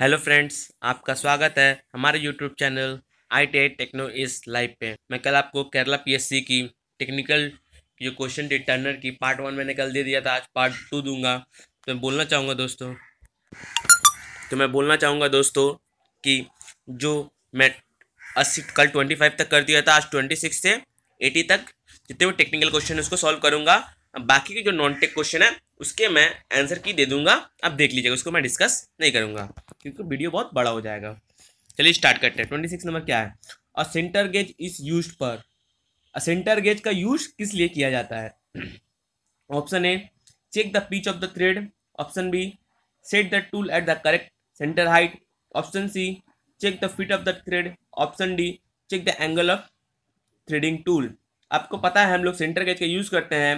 hello friends आपका स्वागत है हमारे YouTube channel I T I techno इस लाइव पे मैं कल आपको केरला पीएससी की टेक्निकल जो क्वेश्चन रिटर्नर की पार्ट वन मैंने कल दे दिया था आज पार्ट टू दूंगा तो मैं बोलना चाहूँगा दोस्तों तो मैं बोलना चाहूँगा दोस्तों कि जो मैं अस्सी कल ट्वेंटी फाइव तक कर दिया था आज ट्वेंटी सिक्स से एटी तक जितने भी टेक्निकल क्वेश्चन है उसको सॉल्व करूँगा बाकी के जो नॉन टेक क्वेश्चन है उसके मैं आंसर की दे दूंगा आप देख लीजिएगा उसको मैं डिस्कस नहीं करूँगा क्योंकि वीडियो बहुत बड़ा हो जाएगा चलिए स्टार्ट करते हैं ट्वेंटी सिक्स नंबर क्या है a centre gauge is use पर अ सेंटर गेज का यूज किस लिए किया जाता है option A check the pitch of the thread option B set the tool at the correct centre height option C check the fit of the thread option D check the angle of threading tool आपको पता है हम लोग centre gauge का use करते हैं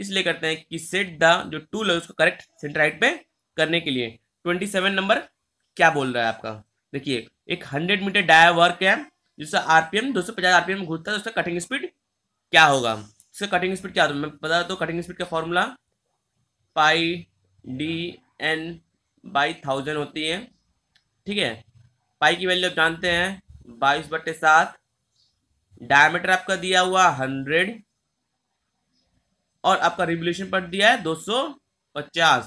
इसलिए करते हैं कि सेट द जो टूल है उसको करेक्ट सेंटर राइट पे करने के लिए ट्वेंटी सेवन नंबर क्या बोल रहा है आपका देखिए एक हंड्रेड मीटर डाया वर्क है जिसका आरपीएम दो सौ पचास आरपीएम घूमता है तो उसका कटिंग स्पीड क्या होगा इसका कटिंग स्पीड क्या होता है मैं बता दो कटिंग स्पीड का formula pi D N by thousand होती है ठीक है पाई की वैल्यू आप जानते हैं बाईस बटे सात डायमीटर आपका दिया हुआ हंड्रेड और आपका रिवोल्यूशन पर दिया है 250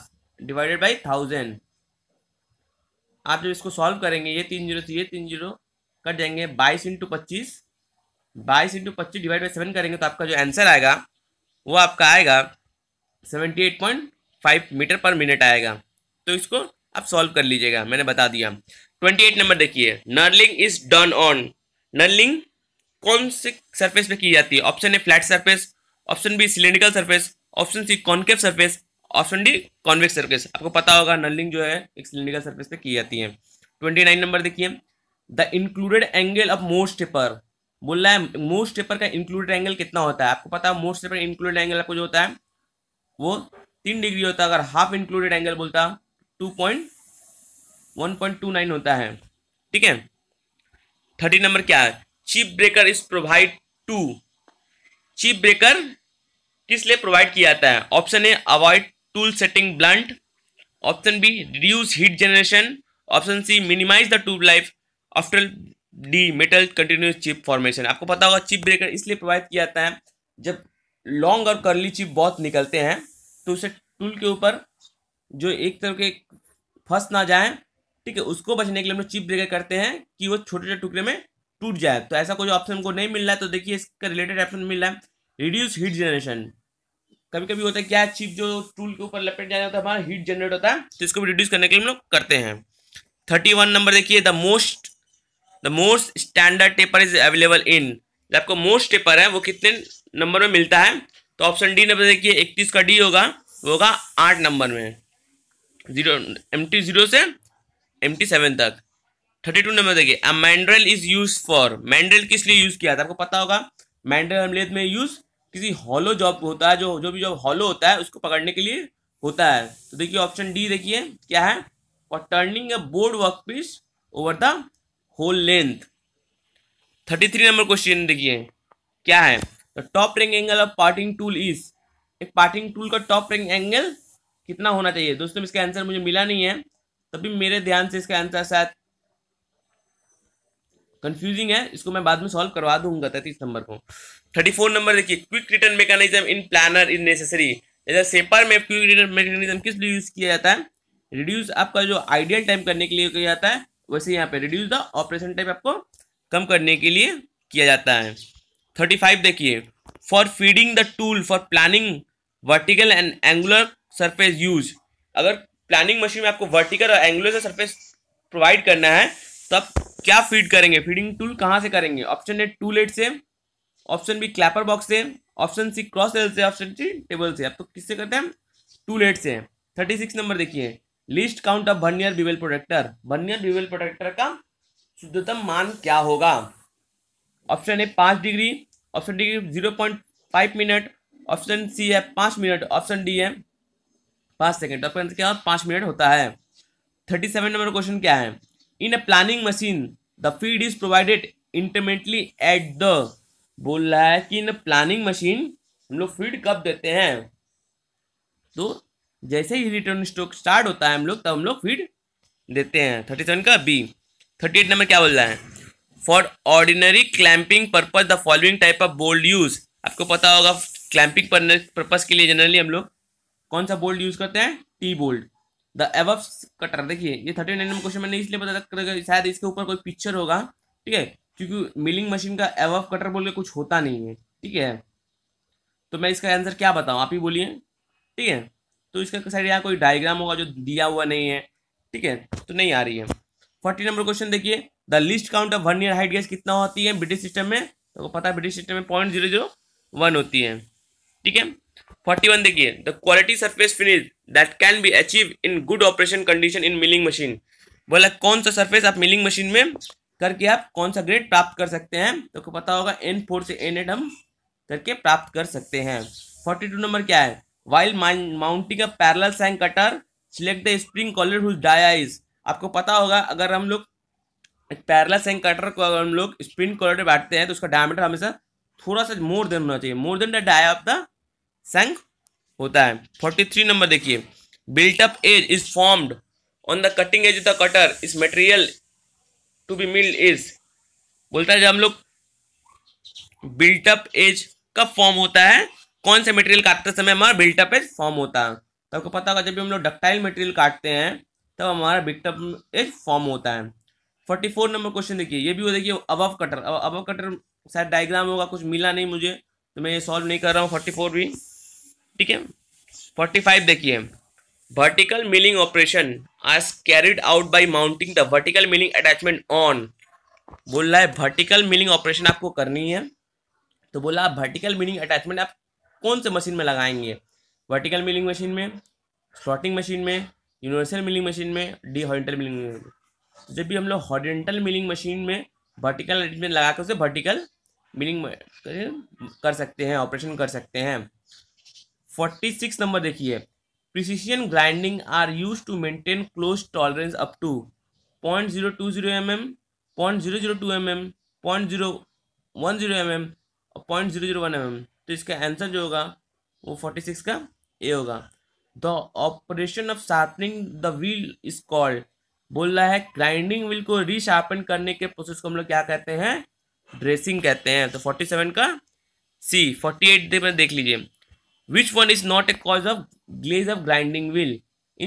डिवाइडेड बाई थाउजेंड आप जब इसको सॉल्व करेंगे ये तीन जीरो से ये तीन जीरो कट जाएंगे बाईस इंटू पच्चीस बाईस इंटू पच्चीस डिवाइड बाई सेवन करेंगे तो आपका जो आंसर आएगा वो आपका आएगा seventy eight point five metre per minute आएगा तो इसको आप सॉल्व कर लीजिएगा मैंने बता दिया ट्वेंटी एट नंबर देखिए knurling is done on knurling कौन से सरफेस पे की जाती है ऑप्शन है flat surface option B cylindrical surface option C concave surface option D convex surface आपको पता होगा नलिंग जो है एक सिलेंडिकल सरफेस पे की जाती है ट्वेंटी नाइन नंबर देखिए द इंक्लूडेड एंगल ऑफ मोस्ट टेपर बोल रहा है मोस्ट टेपर का इंक्लूडेड एंगल कितना होता है आपको पता है मोस्ट टेपर इंक्लूडेड एंगल आपको जो होता है वो तीन डिग्री होता है अगर हाफ इंक्लूडेड एंगल बोलता two point one point two nine होता है ठीक है थर्टी नंबर क्या है chip breaker is provide to chip breaker किस लिए प्रोवाइड किया जाता है option A avoid tool setting blunt option B reduce heat generation option C minimise the tube life option D metal continuous chip formation आपको पता होगा chip breaker इसलिए provide किया जाता है जब लॉन्ग और करली चिप बहुत निकलते हैं तो उसे टूल के ऊपर जो एक तरह के फंस ना जाए ठीक है उसको बचने के लिए हम लोग चिप ब्रेकर करते हैं कि वो छोटे छोटे टुकड़े में टूट जाए तो ऐसा कोई ऑप्शन को नहीं मिल रहा है तो देखिए इसका रिलेटेड ऑप्शन मिल रहा है रिड्यूस हीट जनरेशन कभी कभी होता है क्या चिप जो टूल के ऊपर लपेट जाता है तो हमारा हीट जनरेट होता है तो इसको भी रिड्यूस करने के लिए हम लोग करते हैं थर्टी वन नंबर देखिए the most the most standard taper is available in आपको मोस्ट टेपर है वो कितने नंबर में मिलता है तो ऑप्शन डी नंबर देखिए इकतीस का डी होगा वो होगा आठ नंबर में जीरो एम टी जीरो से एम टी सेवन तक थर्टी टू नंबर देखिए a mandrel is use for mandrel किस लिए यूज किया था आपको पता होगा मैंड्रल अम्लेद में यूज किसी हॉलो जॉब होता है जो जो भी जॉब हॉलो होता है उसको पकड़ने के लिए होता है तो देखिए ऑप्शन डी देखिए क्या है और turning a bored work piece over the whole length thirty three number question देखिए क्या है top rake angle of parting tool is एक पार्टिंग टूल का टॉप रिंग एंगल कितना होना चाहिए दोस्तों इसका आंसर मुझे मिला नहीं है तभी मेरे ध्यान से इसका आंसर शायद कंफ्यूजिंग है इसको मैं बाद में सॉल्व करवा दूंगा तैतीस नंबर को थर्टी फोर नंबर देखिए quick return mechanism in planer in necessary जैसे सेपर में क्विक रिटर्न मेकानिज्म किस लिए यूज किया जाता है रिड्यूस आपका जो आइडियल टाइम करने के लिए किया जाता है वैसे यहाँ पे रिड्यूस द ऑपरेशन टाइम आपको कम करने के लिए किया जाता है थर्टी फाइव देखिए for feeding the tool for planing vertical and angular surface use अगर प्लानिंग मशीन में आपको वर्टिकल और एंगुलर सरफेस प्रोवाइड करना है तो आप क्या फीड करेंगे फीडिंग टूल कहाँ से करेंगे ऑप्शन ए टू लेट से ऑप्शन बी क्लैपर बॉक्स से ऑप्शन सी क्रॉस सेल से ऑप्शन सी टेबल से आप तो किससे करते हैं टू लेट से थर्टी सिक्स नंबर देखिए least count of vernier bevel protractor vernier bevel protractor का शुद्धतम मान क्या होगा ऑप्शन ए पाँच degree option D zero point five minute option C है पाँच मिनट ऑप्शन डी है पाँच सेकेंड ऑप्शन क्या पाँच मिनट होता है थर्टी सेवन नंबर क्वेश्चन क्या है in a planing machine the feed is provided intermittently at the बोल रहा है कि इन प्लानिंग मशीन हम लोग फीड कब देते हैं तो जैसे ही रिटर्न स्ट्रोक स्टार्ट होता है हम लोग तब हम लोग फीड देते हैं थर्टी सेवन का बी थर्टी एट नंबर क्या बोल रहा है for ordinary clamping purpose the following type of bolt use आपको पता होगा क्लैंपिंग पर्पज के लिए जनरली हम लोग कौन सा बोल्ड यूज करते हैं टी बोल्ड द एवफ कटर देखिए ये थर्टी नाइन नंबर क्वेश्चन मैंने इसलिए बताया शायद इसके ऊपर कोई पिक्चर होगा ठीक है क्योंकि मिलिंग मशीन का एवफ कटर बोल के कुछ होता नहीं है ठीक है तो मैं इसका आंसर क्या बताऊँ आप ही बोलिए ठीक है तो इसका शायद यहाँ कोई डायग्राम होगा जो दिया हुआ नहीं है ठीक है तो नहीं आ रही है फोर्टी नंबर क्वेश्चन देखिए the least count of vernier height gauge कितना होती है ब्रिटिश सिस्टम में तो पता है ब्रिटिश सिस्टम में पॉइंट जीरो जीरो वन होती है ठीक है फोर्टी वन देखिए the quality surface finish that can be achieve in good operation condition in milling machine बोला कौन सा सरफेस आप मिलिंग मशीन में करके आप कौन सा ग्रेड प्राप्त कर सकते हैं तो पता होगा एन फोर से एन एट हम करके प्राप्त कर सकते हैं फोर्टी टू नंबर क्या है while mounting a parallel shank cutter select the spring collar whose dia is आपको पता होगा अगर हम लोग एक पैरल सैंग कटर को अगर हम लोग स्प्रिंग कॉलर बांटते हैं तो उसका डायमीटर हमेशा थोड़ा सा मोर देन होना चाहिए more than the dia of the shank होता है फोर्टी थ्री नंबर देखिए built up edge is formed on the cutting edge the cutter is material to be milled is बोलता है जब हम लोग बिल्टअप एज कब फॉर्म होता है कौन से मटेरियल काटते समय हमारा बिल्टअप एज फॉर्म होता है तो आपको पता होगा जब भी हम लोग डक्टाइल मटेरियल काटते हैं तब तो हमारा बिल्टअप एज फॉर्म होता है फोर्टी फोर नंबर क्वेश्चन देखिए ये भी वो देखिए अबव कटर अबव कटर शायद डायग्राम होगा कुछ मिला नहीं मुझे तो मैं ये सॉल्व नहीं कर रहा हूँ फोर्टी फोर भी ठीक है फोर्टी फाइव देखिए वर्टिकल मिलिंग ऑपरेशन आज carried out by mounting the vertical milling attachment on बोल रहा है वर्टिकल मिलिंग ऑपरेशन आपको करनी है तो बोला आप वर्टिकल मिलिंग अटैचमेंट आप कौन से मशीन में लगाएंगे वर्टिकल मिलिंग मशीन में स्लॉटिंग मशीन में यूनिवर्सल मिलिंग मशीन में डी हॉरिटल मिलिंग मशीन में तो जब भी हम लोग हॉरिटल मिलिंग मशीन में वर्टिकल अटैचमेंट लगा कर उसे वर्टिकल मिलिंग कर सकते हैं ऑपरेशन कर सकते हैं फोर्टी सिक्स नंबर देखिए precision grinding are use to maintain close tolerance up to point zero two zero M M point zero zero two M M point zero one zero M M और point zero zero one M M तो इसका answer जो होगा वो forty six का A होगा the operation of sharpening the wheel is called बोल रहा है ग्राइंडिंग व्हील को रीशार्पन करने के प्रोसेस को हम लोग क्या कहते हैं ड्रेसिंग कहते हैं तो फोर्टी सेवन का सी फोर्टी एट देख लीजिए which one is not a cause of glaze of grinding wheel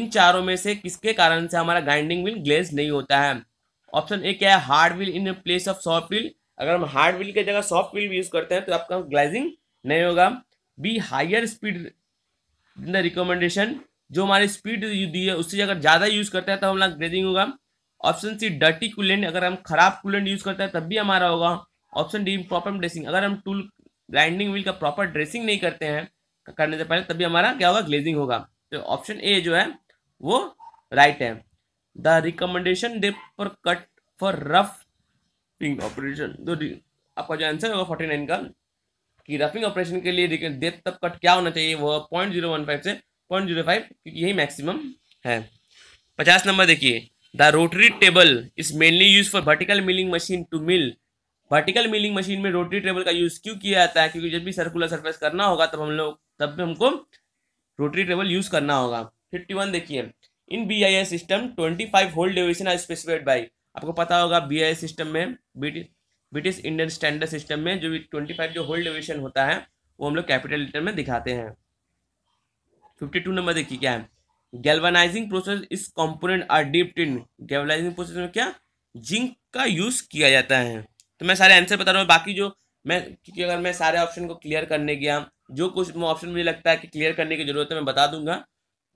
इन चारों में से किसके कारण से हमारा ग्राइंडिंग व्हील ग्लेज नहीं होता है ऑप्शन ए क्या है hard wheel in place of soft wheel अगर हम हार्ड व्हील की जगह सॉफ्ट व्हील यूज करते हैं तो आपका ग्लाइजिंग नहीं होगा B higher speed in the recommendation जो हमारी स्पीड दी है उससे अगर ज़्यादा यूज करते हैं तो हमारा ग्लेजिंग होगा ऑप्शन सी डर्टी कूलेंट अगर हम खराब कूलेंट यूज करते हैं तब भी हमारा होगा ऑप्शन डी प्रॉपर ड्रेसिंग अगर हम टूल ग्राइंडिंग व्हील का प्रॉपर ड्रेसिंग नहीं करते हैं करने से पहले तभी हमारा क्या होगा ग्लेजिंग होगा तो ऑप्शन ए जो है वो राइट है the recommendation depth cut for rough roughing operation आपका जो आंसर होगा फोर्टी नाइन का कि रफिंग ऑपरेशन के लिए डेप तक कट क्या होना चाहिए वो पॉइंट जीरो वन फाइव से पॉइंट जीरो फाइव क्योंकि यही मैक्सिमम है पचास नंबर देखिए the rotary table is mainly use for vertical milling machine to mill vertical milling machine में रोटरी टेबल का यूज क्यों किया जाता है क्योंकि जब भी सर्कुलर सरफेस करना होगा तब हम लोग तब भी हमको रोटरी टेबल यूज करना होगा फिफ्टी वन देखिए in B I S system twenty five hole division are specified by आपको पता होगा बी आई एस सिस्टम में ब्रिटिश इंडियन स्टैंडर्ड सिस्टम में जो भी ट्वेंटी फाइव जो होल डिविजन होता है वो हम लोग कैपिटल लेटर में दिखाते हैं फिफ्टी टू नंबर देखिए क्या है galvanising process is component are dipped in galvanising process में क्या जिंक का यूज किया जाता है तो मैं सारे आंसर बता रहा हूँ बाकी जो मैं क्योंकि अगर मैं सारे ऑप्शन को क्लियर करने गया जो कुछ ऑप्शन मुझे लगता है कि क्लियर करने की जरूरत है मैं बता दूंगा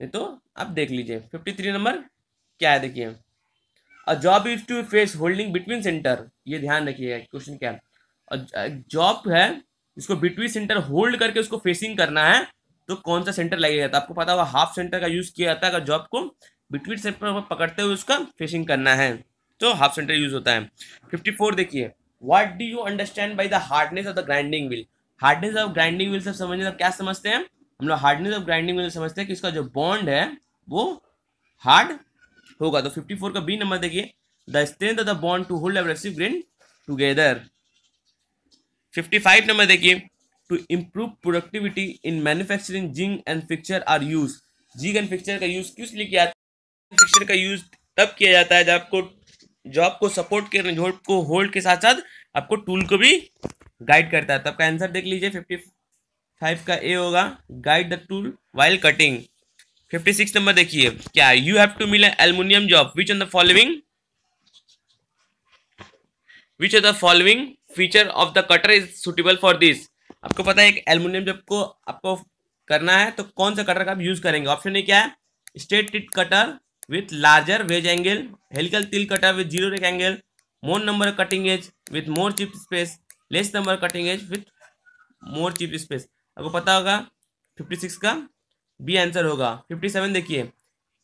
नहीं तो आप देख लीजिए फिफ्टी थ्री नंबर क्या है देखिए a job is to face holding between centre ये ध्यान रखिएगा क्वेश्चन क्या है जॉब है इसको बिटवीन सेंटर होल्ड करके उसको फेसिंग करना है तो कौन सा सेंटर लगेगा जाता तो आपको पता होगा हाफ सेंटर का यूज किया जाता है जॉब को बिटवीन सेंटर पकड़ते हुए उसका फेसिंग करना है तो हाफ सेंटर यूज होता है फिफ्टी फोर देखिए what do you understand by the hardness of the grinding wheel hardness of grinding wheel सब समझने तो क्या समझते हैं हम लोग हार्डनेस ऑफ ग्राइंडिंग व्हील समझते हैं कि इसका जो बॉन्ड है वो हार्ड होगा तो 54 का बी नंबर देखिए the strength of the bond to hold abrasive grain together 55 number देखिए to improve productivity in manufacturing jig and fixture are use jig and fixture का यूज किस लिए किया जाता है फिक्चर का यूज तब किया जाता है जब आपको जॉब को सपोर्ट करने जॉब को होल्ड के साथ साथ आपको टूल को भी गाइड करता है तो आपका आंसर देख लीजिए फिफ्टी फाइव का ए होगा guide the tool while cutting fifty six number देखिए क्या you have to mill aluminium job which on the following which are the following feature of the cutter is suitable for this आपको पता है एक aluminium job को आपको करना है तो कौन सा कटर का आप यूज करेंगे ऑप्शन ए क्या है straight tooth cutter with larger wedge angle helical tooth cutter with zero rake angle more number cutting edge with more chip space less number cutting edge with more chip space आपको पता होगा 56 का B answer होगा 57 देखिए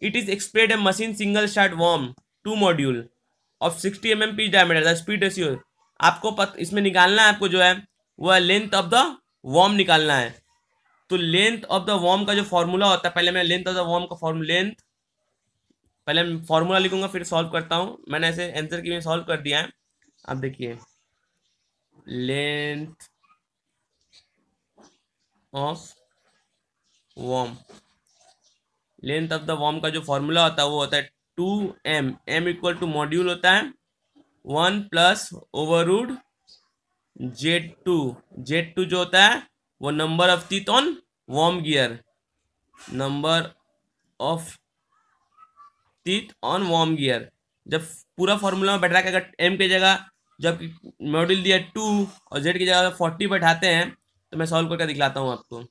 it is expected a machine single start worm to module of 60 M M P diameter the speed ratio आपको पत, इसमें निकालना है आपको जो है वह लेंथ ऑफ द वॉर्म निकालना है तो लेंथ ऑफ द वॉर्म का जो फॉर्मूला होता है पहले मैं लेंथ ऑफ द वॉर्म का फॉर्म लेंथ पहले मैं फॉर्मूला लिखूंगा फिर सॉल्व करता हूँ मैंने ऐसे आंसर की सॉल्व कर दिया है आप देखिए length of worm length of the worm का जो फॉर्मूला होता है वो होता है two M M equal to module होता है one plus over root Z two Z two जो होता है वो number of teeth on worm gear number of teeth on worm gear जब पूरा फॉर्मूला में बैठा के अगर एम की जगह जब मॉड्यूल दिया टू और जेड की जगह फोर्टी बैठाते हैं तो मैं सॉल्व करके दिखलाता हूँ आपको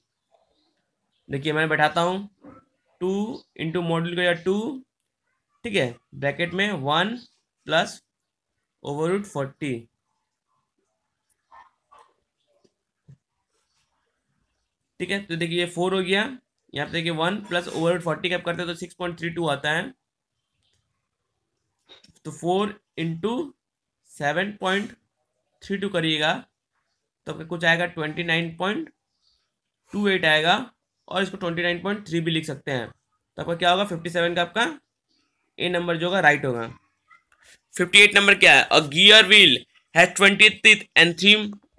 देखिए मैं बैठाता हूँ टू इंटू मॉड्यूल का टू ठीक है ब्रैकेट में one plus over root forty ठीक है तो देखिए ये फोर हो गया यहाँ पे देखिए one plus over root forty का करते हैं तो सिक्स पॉइंट थ्री टू आता है तो four into seven point three two करिएगा तो आपका कुछ आएगा twenty nine point two eight आएगा और इसको ट्वेंटी नाइन पॉइंट थ्री भी लिख सकते हैं तो आपका क्या होगा फिफ्टी सेवन का आपका ए नंबर जो होगा राइट होगा फिफ्टी एट नंबर क्या है a gear wheel has twenty teeth and three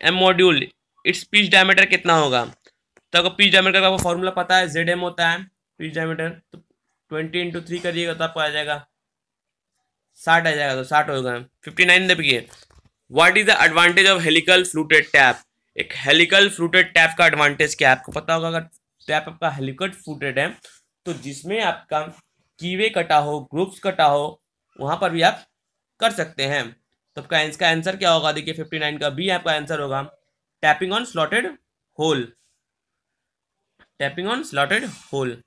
M module its pitch diameter कितना होगा तो आपको पीच डायमीटर का आपको फॉर्मूला पता है जेड एम होता है पीच डायमीटर तो ट्वेंटी इंटू थ्री करिएगा तो आपको आ जाएगा साठ आ जाएगा तो साठ होगा फिफ्टी नाइन देखिए what is the advantage of helical fluted tap एक हेलिकल फ्लूटेड टैप का एडवांटेज क्या है आपको पता होगा अगर टैप आपका हेलिकल फ्लूटेड है तो जिसमें आपका कीवे कटा हो ग्रुप्स कटा हो वहाँ पर भी आप कर सकते हैं तो आपका इसका आंसर क्या होगा देखिए फिफ्टी नाइन का बी आपका आंसर होगा tapping on slotted hole tapping on slotted hole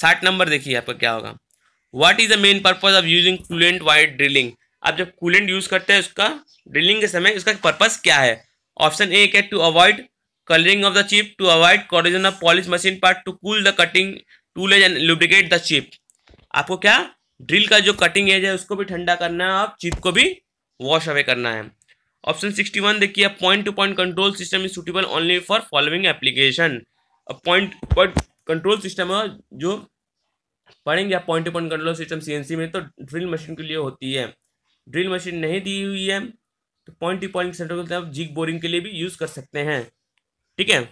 साठ नंबर देखिए आपका क्या होगा what is the main purpose of using coolant while drilling आप जब कूलेंट यूज करते हैं उसका ड्रिलिंग के समय उसका पर्पज क्या है ऑप्शन ए क्या to avoid colouring of the chip to avoid corrosion of polish machine part to cool the cutting tool edge and lubricate the chip आपको क्या ड्रिल का जो कटिंग एज है उसको भी ठंडा करना है और चिप को भी वॉश अवे करना है ऑप्शन सिक्सटी वन देखिए point to point control system is suitable only for following application point point control system है जो पढ़ेंगे आप point to point control system C में तो ड्रिल मशीन के लिए होती है ड्रिल मशीन नहीं दी हुई है तो पॉइंट टू पॉइंट सेंटर आप जिग बोरिंग के लिए भी यूज़ कर सकते हैं ठीक है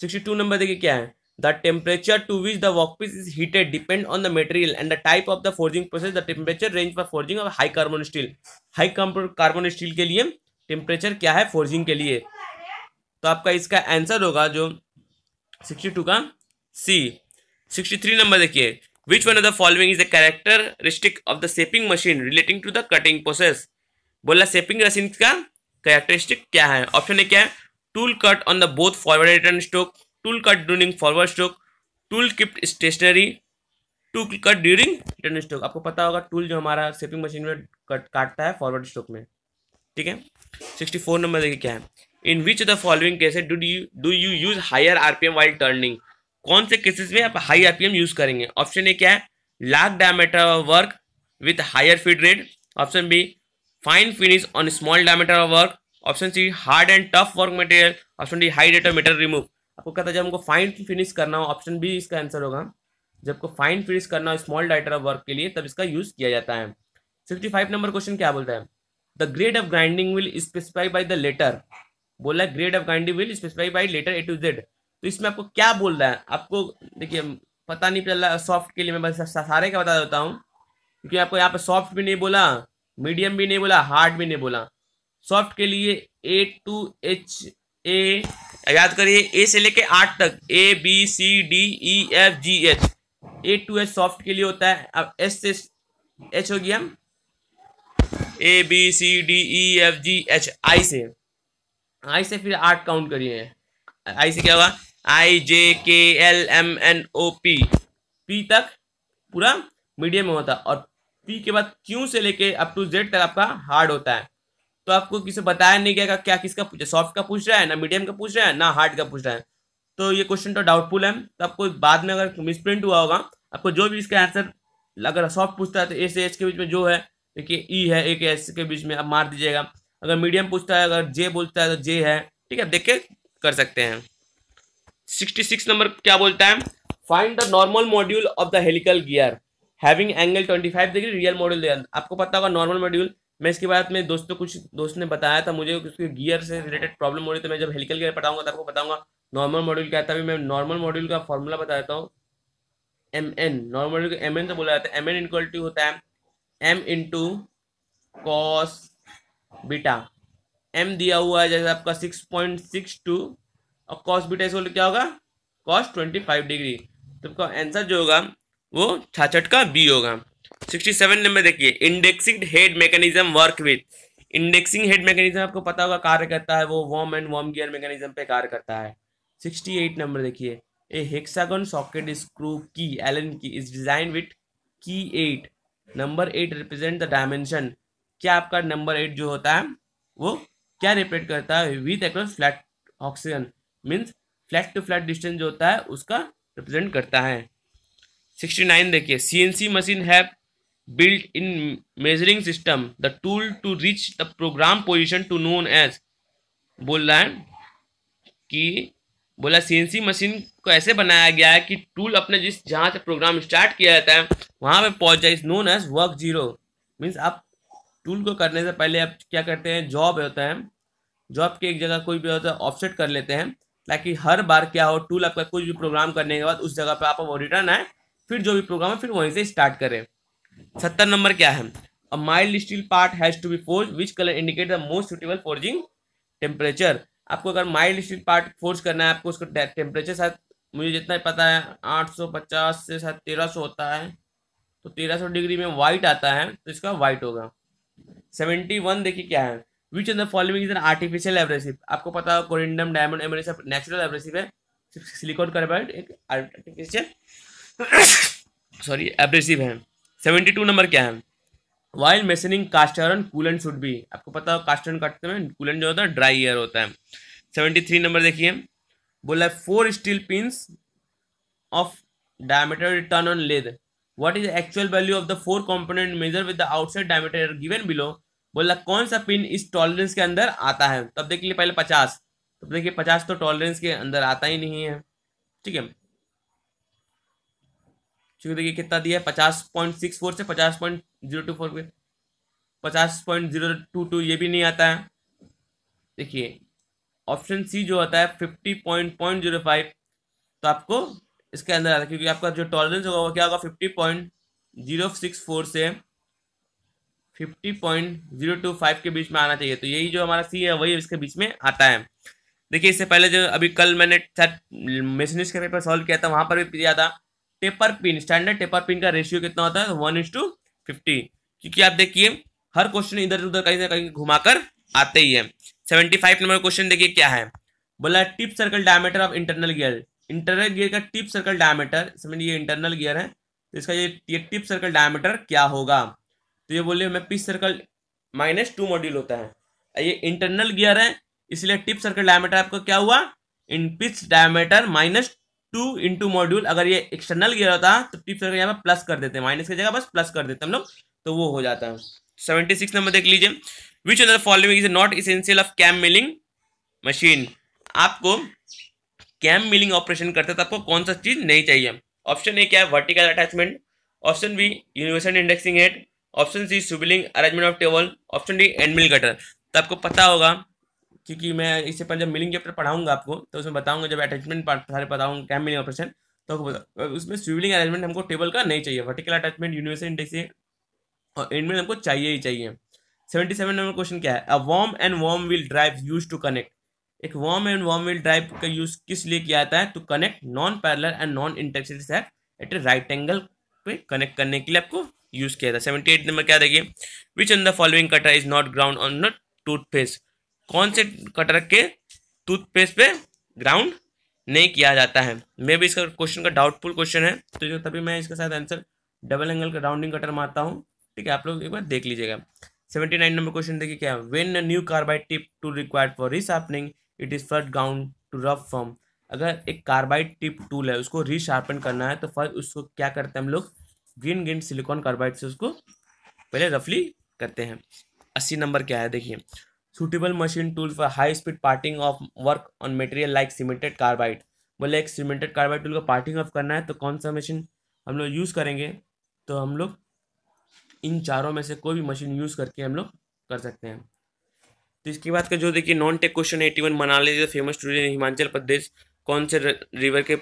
सिक्सटी टू नंबर देखिए क्या है the temperature to which the workpiece is heated depend on the material and the type of the forging process the temperature range for forging of high carbon steel high carbon steel के लिए temperature क्या है forging के लिए तो आपका इसका answer होगा जो सिक्सटी का सी सिक्सटी थ्री नंबर देखिए which one of the following is the characteristic of the shaping machine relating to the cutting process बोला सेपिंग मशीन का कैरेक्टरिस्टिक क्या है ऑप्शन ए क्या है tool cut on the both forward return stroke tool cut during forward stroke tool kept stationary tool cut during return stroke आपको पता होगा tool जो हमारा सेपिंग मशीन में कट काटता है फॉरवर्ड स्ट्रोक में ठीक है सिक्सटी फोर नंबर देखिए क्या है इन विच द फॉलोइंग कैसे do do you use higher RPM while turning कौन से केसेस में आप हाई आरपीएम यूज करेंगे ऑप्शन ए क्या है large diameter work with higher feed rate option B fine finish on small diameter work option C hard and tough work material option D high data matter remove आपको कहता है जब हमको fine finish करना हो option B इसका answer होगा जबको fine finish करना हो स्मॉल डायटर वर्क के लिए तब इसका यूज किया जाता है सिक्सटी फाइव नंबर क्वेश्चन क्या बोलता है the grade of grinding will specify by the letter बोला grade of grinding will specify by letter A to Z तो इसमें आपको क्या बोल रहा है आपको देखिए पता नहीं चल रहा सॉफ्ट के लिए मैं बस सारे का बता देता हूँ क्योंकि आपको यहाँ पे सॉफ्ट भी नहीं बोला मीडियम भी नहीं बोला हार्ड भी नहीं बोला सॉफ्ट के लिए ए टू एच ए याद करिए ए से लेके आठ तक A B C D E F G H A to H soft के लिए होता है अब एस से एच हो गया A B C D E F G H I से आई से फिर आठ काउंट करिए आई से क्या हुआ I J K L M N O P P तक पूरा मीडियम में होता है और पी के बाद क्यू से लेके अप टू जेड तक आपका हार्ड होता है तो आपको किसी बताया नहीं गया क्या किसका पूछा सॉफ्ट का पूछ रहा है ना मीडियम का पूछ रहा है ना हार्ड का पूछ रहा है तो ये क्वेश्चन तो डाउटफुल है तो आपको बाद में अगर मिसप्रिंट हुआ होगा आपको जो भी इसका आंसर अगर सॉफ्ट पूछता है तो ए से एच के बीच में जो है देखिए ई e है ए के एस के बीच में आप मार दीजिएगा अगर मीडियम पूछता है अगर जे बोलता है तो जे है ठीक है देख के कर सकते हैं 66 नंबर क्या बोलता है find the normal module of the helical gear having angle 25 degree real module आपको पता होगा नॉर्मल मॉड्यूल मैं इसके बाद में दोस्तों कुछ दोस्त ने बताया था मुझे उसके गियर से रिलेटेड प्रॉब्लम हो रही थी मैं जब हेलिकल गियर पढ़ाऊंगा तो आपको बताऊंगा नॉर्मल मॉड्यूल क्या था अभी मैं नॉर्मल मॉड्यूल का फॉर्मूला बता देता हूँ M N normal module M N तो बोला जाता है एम एन इक्वल टू होता है M into cos beta M दिया हुआ है जैसे आपका सिक्स पॉइंट सिक्स टू और कॉस बीटा इसको क्या होगा कॉस ट्वेंटी फाइव डिग्री तो आपका आंसर जो होगा वो छाछठ का बी होगा सिक्सटी सेवन नंबर देखिए indexing head mechanism work with indexing head mechanism आपको पता होगा कार्य करता है वो worm and worm gear mechanism पे कार्य करता है सिक्सटी एट नंबर देखिए a hexagon socket screw key Allen key is design with key eight number eight represent the dimension क्या आपका नंबर एट जो होता है वो क्या रिप्रेजेंट करता है with across flat oxygen means flat to flat distance जो होता है उसका रिप्रेजेंट करता है सिक्सटी नाइन देखिए सी एन सी मशीन है built in measuring system the tool to reach the program position to known as बोल रहा है कि बोला सीएनसी मशीन को ऐसे बनाया गया है कि टूल अपने जिस जहाँ से प्रोग्राम स्टार्ट किया जाता है वहाँ पे पहुँच जाए is known as work zero means आप टूल को करने से पहले आप क्या करते हैं जॉब होता है जॉब की एक जगह कोई भी होता है ऑफसेट कर लेते हैं ताकि हर बार क्या हो टू लाख का कुछ भी प्रोग्राम करने के बाद उस जगह पर आप वो रिटर्न आए फिर जो भी प्रोग्राम है फिर वहीं से स्टार्ट करें सत्तर नंबर क्या है a mild steel part has to be forge which colour indicate the most suitable forging temperature आपको अगर माइल्ड स्टील पार्ट फोर्स करना है आपको उसका टेम्परेचर साथ मुझे जितना पता है 850 से साथ तेरह होता है तो 1300 डिग्री में वाइट आता है तो इसका वाइट होगा 71 देखिए क्या है which of the following is an artificial abrasive आपको पता हो कोरिंडम डायमंड एमरे सब नेचुरल एब्रेसिव है सिलिकॉन कार्बाइड एक आर्टिफिशियल सॉरी एब्रेसिव है सेवेंटी टू नंबर क्या है while machining cast iron coolant should be आपको पता हो कास्टरन काटते हैं कूलन जो होता है ड्राई एयर होता है सेवेंटी थ्री नंबर देखिए बोला है four steel pins of diameter return on lathe what is actual value of the four four measure with the outside diameter diameter below बोला कौन सा पिन इस टॉलरेंस के अंदर आता है तब तो देख लिए पहले पचास तब तो देखिए पचास तो टॉलरेंस के अंदर आता ही नहीं है ठीक है चूंकि देखिए कितना दिया है पचास पॉइंट सिक्स फोर से पचास पॉइंट जीरो टू फोर पचास पॉइंट जीरो टू टू ये भी नहीं आता है देखिए ऑप्शन सी जो होता है fifty point point zero five तो आपको इसके अंदर आता है क्योंकि आपका जो टॉलरेंस होगा वो क्या होगा fifty point zero six four से fifty point zero two five के बीच में आना चाहिए तो यही जो हमारा सी है वही इसके बीच में आता है देखिए इससे पहले जो अभी कल मैंने मेसनिस का पेपर सॉल्व किया था वहाँ पर भी दिया था taper pin standard taper pin का रेशियो कितना होता है वन इंस टू फिफ्टी क्योंकि आप देखिए हर क्वेश्चन इधर उधर कहीं ना कहीं घुमाकर आते ही है सेवेंटी फाइव नंबर क्वेश्चन देखिए क्या है बोला tip circle diameter of internal gear internal gear का टिप सर्कल डायमीटर समझिए ये इंटरनल गियर है तो इसका ये टिप सर्कल डायमीटर क्या होगा तो ये बोलिए मैं pitch circle minus two module होता है ये इंटरनल गियर है इसलिए टिप सर्कल डायमीटर आपका क्या हुआ इन pitch diameter minus two into module अगर ये एक्सटर्नल गियर होता तो टिप सर्कल यहाँ पर प्लस कर देते हैं माइनस की जगह बस प्लस कर देते हम लोग तो वो हो जाता है सेवेंटी सिक्स नंबर देख लीजिए which of the following is not essential of cam milling machine आपको कैम मिलिंग ऑपरेशन करते तो आपको कौन सा चीज़ नहीं चाहिए ऑप्शन ए क्या है vertical attachment option B universal indexing head option C swivelling arrangement of table option D end mill cutter तो आपको पता होगा क्योंकि मैं इससे पहले जब मिलिंग चैप्टर पढ़ाऊंगा आपको तो उसमें बताऊंगा जब अटैचमेंट सारे बताऊंगा कैम मिलिंग ऑपरेशन तो उसमें स्विवलिंग अरेंजमेंट हमको टेबल का नहीं चाहिए वर्टिकल अटैचमेंट यूनिवर्सल इंडेक्स और एंडमेंट हमको चाहिए ही चाहिए सेवेंटी सेवन नंबर क्वेश्चन क्या है a worm and worm will drive use to connect एक worm and worm will drive का यूज किस लिए किया जाता है to connect non parallel and non intersecting at a right angle पे कनेक्ट करने के लिए आपको यूज किया था सेवेंटी एट नंबर क्या देखिए which in the following cutter is not ground on toothpaste कौन से कटर के टूथपेस्ट पे ग्राउंड नहीं किया जाता है मे भी इसका क्वेश्चन का डाउटफुल क्वेश्चन है तो तभी मैं इसका साथ आंसर डबल एंगल का राउंडिंग कटर मारता हूँ ठीक है आप लोग एक बार देख लीजिएगा सेवेंटी नाइन नंबर क्वेश्चन देखिए क्या है when new carbide tip to required for resharpening it is first ground to rough form अगर एक कार्बाइड टिप टूल है उसको रीशार्पन करना है तो फर्स्ट उसको क्या करते हैं हम लोग ग्रीन ग्रीन सिलिकॉन कार्बाइड से उसको पहले रफली करते हैं अस्सी नंबर क्या है देखिए suitable machine tool for high speed parting off work on material like cemented carbide बोले एक सीमेंटेड कार्बाइड टूल का पार्टिंग ऑफ करना है तो कौन सा मशीन हम लोग यूज़ करेंगे तो हम लोग इन चारों में से कोई भी मशीन यूज़ करके हम लोग कर सकते हैं तो इसके बाद का जो देखिए non tech question eighty one Manali famous tourism Himachal Pradesh कौन से रिवर के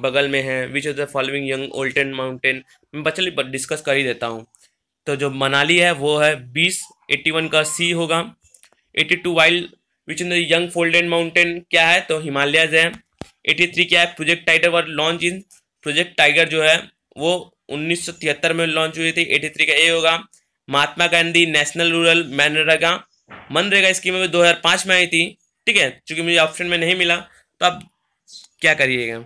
बगल में है which is the following young ओल्टन माउंटेन मैं बच्चे डिस्कस कर ही देता हूँ तो जो मनाली है वो है बीस एट्टी वन का सी होगा eighty two wild which in the young folded mountain क्या है तो हिमालयाज है एट्टी थ्री क्या है project tiger were launch in project tiger जो है वो उन्नीस सौ तिहत्तर में लॉन्च हुई थी एटी थ्री का ए होगा Mahatma Gandhi national rural MNREGA MNREGA scheme में दो हजार पाँच में आई थी ठीक है चूंकि मुझे ऑप्शन में नहीं मिला तो आप क्या करिएगा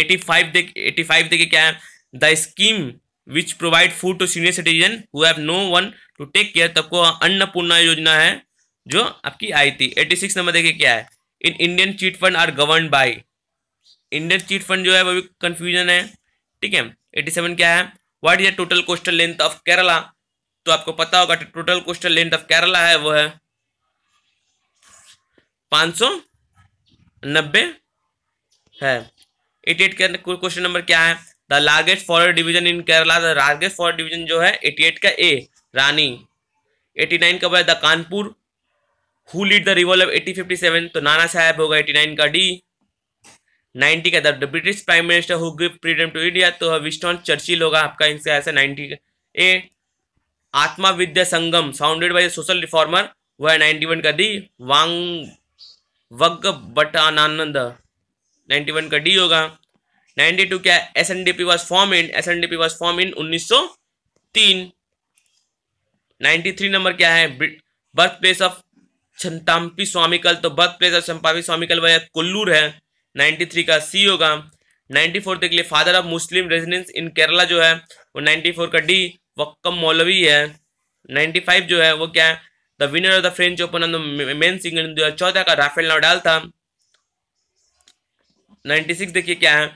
एटी फाइव देख एटी फाइव देखिए क्या है the scheme which provide food to senior citizen who no one to take care तब को अन्नपूर्णा योजना है जो आपकी आई थी एटी सिक्स नंबर देखिए क्या है in Indian chit fund are govern by Indian chit fund जो है वो भी कन्फ्यूजन है ठीक है एटी सेवन क्या है what is the total coastal length of Kerala तो आपको पता होगा total coastal length of Kerala है वो है पाँच सौ नब्बे है एटी एट का क्वेश्चन नंबर क्या है the largest forest division in Kerala the largest forest division जो है एटी एट का ए रानी एटी नाइन का बोला the Kanpur who lead the revolt of eighty fifty seven तो नाना साहेब होगा एटी नाइन का डी नाइनटी का the British prime minister who give freedom to India तो विस्टॉन चर्चिल होगा आपका इनसे ऐसा नाइनटी का A Atma Vidya Sangam founded by social reformer वह नाइनटी वन का दी वांग वग बटानंद नाइन्टी वन का डी होगा नाइन्टी टू क्या S N D P was form in S N D P was form in उन्नीस सौ तीन नाइन्टी थ्री नंबर क्या है birth place of Chattampi Swamikal तो birth place of Chattampi Swamikal वह कुल्लूर है नाइन्टी थ्री का सी होगा नाइन्टी फोर देख लिए father of Muslim residence in Kerala जो है वो नाइन्टी फोर का डी वक्कम मौलवी है नाइन्टी फाइव जो है वो क्या है the winner of the French Open on the men singer दो हज़ार चौदह का राफेल नाडाल था नाइन्टी सिक्स देखिए क्या है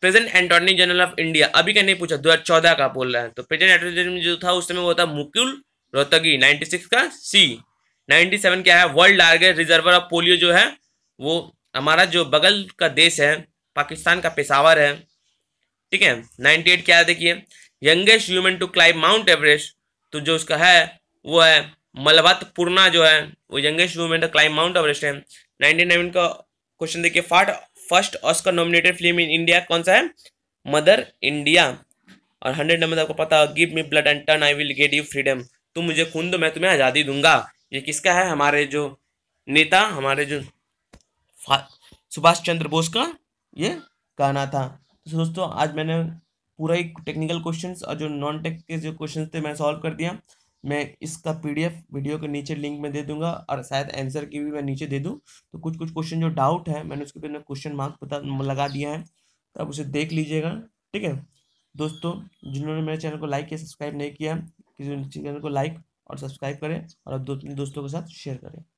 प्रेजेंट एंटोनी जनरल ऑफ इंडिया अभी का नहीं पूछा दो हजार चौदह का बोल रहा है तो प्रेजेंट एटोनी जो था उस समय वो था मुकुल रोहतगी नाइन्टी सिक्स का सी नाइन्टी सेवन क्या है world largest reservoir of polio जो है वो हमारा जो बगल का देश है पाकिस्तान का पेशावर है ठीक है नाइन्टी एट क्या है देखिए youngest human to climb Mount Everest तो जो उसका है वो है मलबत पूर्णा जो है वो youngest human to climb Mount Everest है नाइनटी नाइन का क्वेश्चन देखिए what first Oscar nominated film in India कौन सा है मदर इंडिया और हंड्रेड नंबर आपको पता है give me blood and turn I will get you freedom तुम मुझे खून दो मैं तुम्हें आज़ादी दूंगा ये किसका है हमारे जो नेता हमारे जो सुभाष चंद्र बोस का ये गाना था तो दोस्तों आज मैंने पूरा ही टेक्निकल क्वेश्चंस और जो नॉन टेक के जो क्वेश्चंस थे मैं सॉल्व कर दिया मैं इसका पीडीएफ वीडियो के नीचे लिंक में दे दूंगा और शायद आंसर की भी मैं नीचे दे दूं तो कुछ कुछ क्वेश्चन जो डाउट है मैंने उसके पे क्वेश्चन मार्क पता लगा दिया है तो आप उसे देख लीजिएगा ठीक है दोस्तों जिन्होंने मेरे चैनल को लाइक या सब्सक्राइब नहीं किया किसी चैनल को लाइक और सब्सक्राइब करें और दो, दोस्तों के साथ शेयर करें